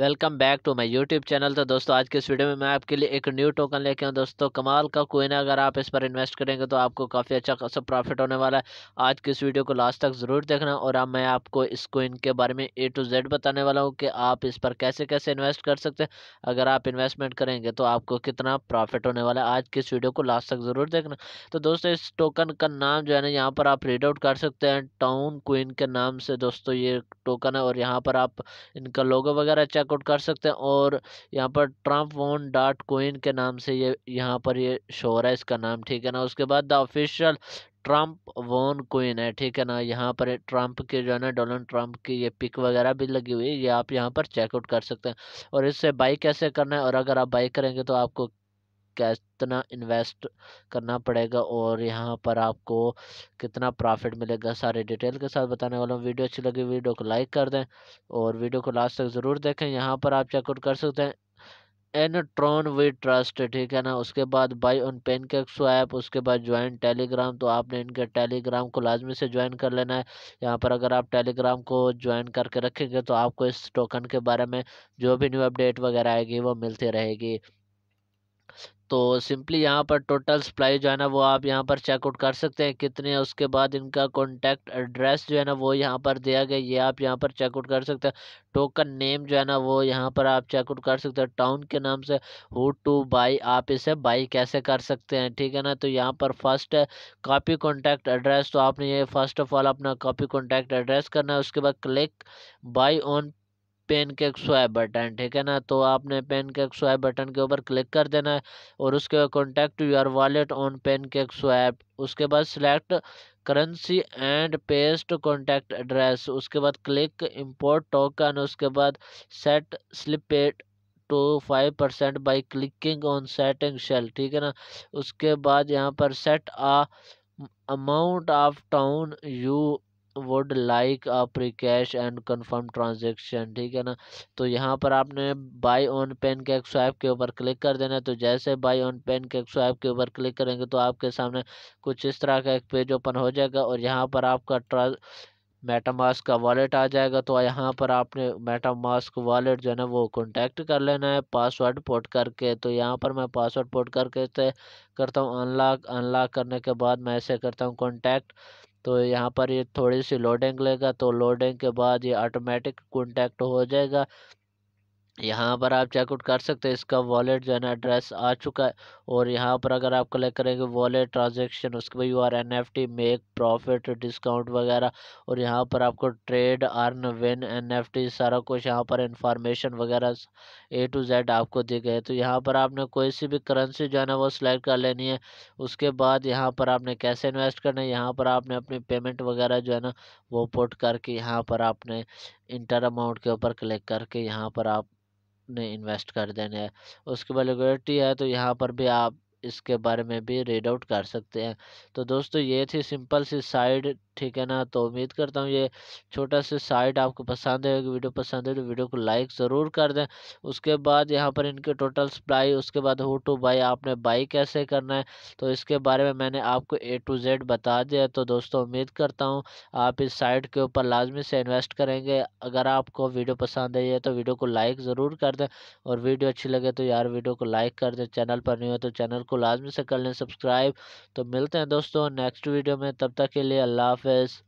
welcome back to my YouTube channel तो दोस्तों आज के इस वीडियो में मैं आपके लिए एक न्यू टोकन लेके हूँ दोस्तों कमाल का कोइन अगर आप इस पर इन्वेस्ट करेंगे तो आपको काफ़ी अच्छा खासा प्रॉफिट होने वाला है आज के इस वीडियो को लास्ट तक ज़रूर देखना और अब मैं आपको इस कोइन के बारे में ए टू जेड बताने वाला हूँ कि आप इस पर कैसे कैसे इन्वेस्ट कर सकते हैं अगर आप इन्वेस्टमेंट करेंगे तो आपको कितना प्रॉफिट होने वाला है आज की इस वीडियो को लास्ट तक ज़रूर देखना तो दोस्तों इस टोकन का नाम जो है ना यहाँ पर आप रीड आउट कर सकते हैं टाउन कोइन के नाम से दोस्तों ये टोकन है और यहाँ पर आप इनका लोगो वगैरह चेक चेकआउट कर सकते हैं और यहाँ पर ट्रम्प वोन डॉट कोइन के नाम से ये यहाँ पर ये शो रहा है इसका नाम ठीक है ना उसके बाद the official Trump won coin है ठीक है ना यहाँ पर ट्रम्प के जो है ना डोनाल्ड ट्रम्प की ये पिक वगैरह भी लगी हुई है ये आप यहाँ पर चेकआउट कर सकते हैं और इससे बाई कैसे करना है और अगर आप बाई करेंगे तो आपको कितना इन्वेस्ट करना पड़ेगा और यहाँ पर आपको कितना प्रॉफिट मिलेगा सारे डिटेल के साथ बताने वाला हूँ वीडियो अच्छी लगी वीडियो को लाइक कर दें और वीडियो को लास्ट तक ज़रूर देखें यहाँ पर आप चेकआउट कर सकते हैं ट्रॉन वी ट्रस्ट ठीक है ना उसके बाद buy on PancakeSwap उसके बाद ज्वाइन टेलीग्राम तो आपने इनके टेलीग्राम को लाजमी से ज्वाइन कर लेना है यहाँ पर अगर आप टेलीग्राम को ज्वाइन करके रखेंगे तो आपको इस टोकन के बारे में जो भी न्यू अपडेट वगैरह आएगी वो मिलती रहेगी तो सिंपली यहाँ पर टोटल सप्लाई जो है ना वो आप यहाँ पर चेकआउट कर सकते हैं कितने है उसके बाद इनका कॉन्टैक्ट एड्रेस जो है ना वो यहाँ पर दिया गया ये आप यहाँ पर चेकआउट कर सकते हैं टोकन नेम जो है ना वो यहाँ पर आप चेकआउट कर सकते हैं टाउन के नाम से हु टू बाई आप इसे बाई कैसे कर सकते हैं ठीक है ना तो यहाँ पर फर्स्ट है कापी कॉन्टैक्ट एड्रेस तो आपने ये फर्स्ट ऑफ ऑल अपना कापी कॉन्टैक्ट एड्रेस करना है उसके बाद click buy on PancakeSwap button ठीक है ना तो आपने पेन के स्वाइप बटन के ऊपर क्लिक कर देना है और उसके बाद contact your wallet on PancakeSwap उसके बाद select currency and paste contact address उसके बाद क्लिक इंपोर्ट टोकन उसके बाद set slip to five percent by clicking on setting shell ठीक है ना उसके बाद यहाँ पर set a amount of town you would like pre cash and confirm transaction ठीक है ना तो यहाँ पर आपने buy on PancakeSwap के ऊपर क्लिक कर देना है तो जैसे buy on PancakeSwap के ऊपर क्लिक करेंगे तो आपके सामने कुछ इस तरह का एक पेज ओपन हो जाएगा और यहाँ पर आपका ट्रा मेटामास्क का वॉलेट आ जाएगा तो यहाँ पर आपने मेटामास्क वॉलेट जो है ना वो कॉन्टैक्ट कर लेना है पासवर्ड पोर्ट करके तो यहाँ पर मैं पासवर्ड पोर्ट करके करता हूँ अनलॉक अनलॉक करने के बाद मैं ऐसे करता हूँ कॉन्टैक्ट तो यहाँ पर ये थोड़ी सी लोडिंग लेगा तो लोडिंग के बाद ये ऑटोमेटिक कॉन्टैक्ट हो जाएगा यहाँ पर आप चेकआउट कर सकते हैं इसका वॉलेट जो है ना एड्रेस आ चुका है और यहाँ पर अगर आप कलेक्ट करेंगे वॉलेट ट्रांजेक्शन उसके बाद you are N F T make profit discount वगैरह और यहाँ पर आपको trade earn win N F T सारा कुछ यहाँ पर इंफॉर्मेशन वगैरह ए टू जेड आपको दी गई तो यहाँ पर आपने कोई सी भी करेंसी जो है ना वो सिलेक्ट कर लेनी है उसके बाद यहाँ पर आपने कैसे इन्वेस्ट करना है यहाँ पर आपने अपनी पेमेंट वगैरह जो है ना वो पुट करके यहाँ पर आपने इंटर अमाउंट के ऊपर क्लिक करके यहाँ पर आप अपने इन्वेस्ट कर देने हैं उसके बाद लिक्विडिटी है तो यहाँ पर भी आप इसके बारे में भी रीड आउट कर सकते हैं तो दोस्तों ये थी सिंपल सी साइड ठीक है ना तो उम्मीद करता हूँ ये छोटा सा साइड आपको पसंद है वीडियो पसंद है तो वीडियो को लाइक ज़रूर कर दें उसके बाद यहाँ पर इनके टोटल सप्लाई उसके बाद हो टू बाई आपने बाई कैसे करना है तो इसके बारे में मैंने आपको ए टू जेड बता दिया तो दोस्तों उम्मीद करता हूँ आप इस साइट के ऊपर लाजमी से इन्वेस्ट करेंगे अगर आपको वीडियो पसंद आई है तो वीडियो को लाइक ज़रूर कर दें और वीडियो अच्छी लगे तो यार वीडियो को लाइक कर दें चैनल पर नहीं हो तो चैनल को लाजमी से कर लें सब्सक्राइब तो मिलते हैं दोस्तों नेक्स्ट वीडियो में तब तक के लिए अल्लाह हाफ